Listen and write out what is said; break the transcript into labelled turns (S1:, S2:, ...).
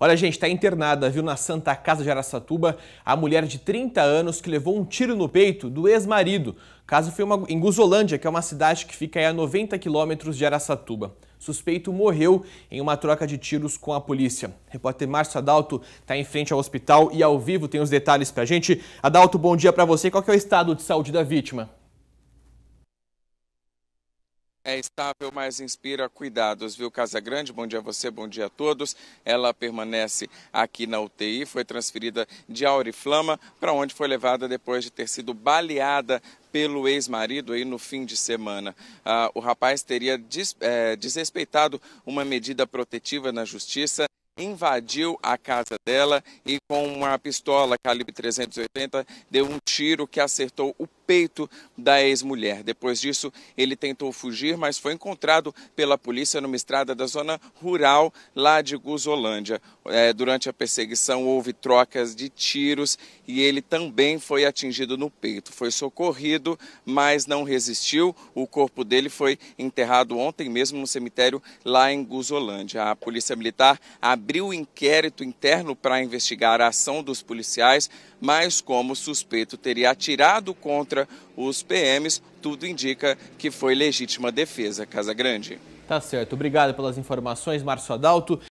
S1: Olha, gente, está internada, viu, na Santa Casa de Araçatuba, a mulher de 30 anos que levou um tiro no peito do ex-marido. O caso foi uma, em Guzolândia, que é uma cidade que fica a 90 quilômetros de Araçatuba. Suspeito morreu em uma troca de tiros com a polícia. repórter Márcio Adalto está em frente ao hospital e ao vivo tem os detalhes para a gente. Adalto, bom dia para você. Qual é o estado de saúde da vítima?
S2: é estável, mas inspira cuidados, viu? Casa Grande, bom dia a você, bom dia a todos. Ela permanece aqui na UTI, foi transferida de Auriflama, para onde foi levada depois de ter sido baleada pelo ex-marido aí no fim de semana. Ah, o rapaz teria des, é, desrespeitado uma medida protetiva na justiça invadiu a casa dela e com uma pistola calibre 380 deu um tiro que acertou o peito da ex-mulher. Depois disso, ele tentou fugir, mas foi encontrado pela polícia numa estrada da zona rural lá de Guzolândia. É, durante a perseguição, houve trocas de tiros e ele também foi atingido no peito. Foi socorrido, mas não resistiu. O corpo dele foi enterrado ontem mesmo no cemitério lá em Guzolândia. A Polícia Militar abriu inquérito interno para investigar a ação dos policiais, mas como o suspeito teria atirado contra contra os PMs. Tudo indica que foi legítima defesa, Casa Grande.
S1: Tá certo. Obrigado pelas informações, Márcio Adalto.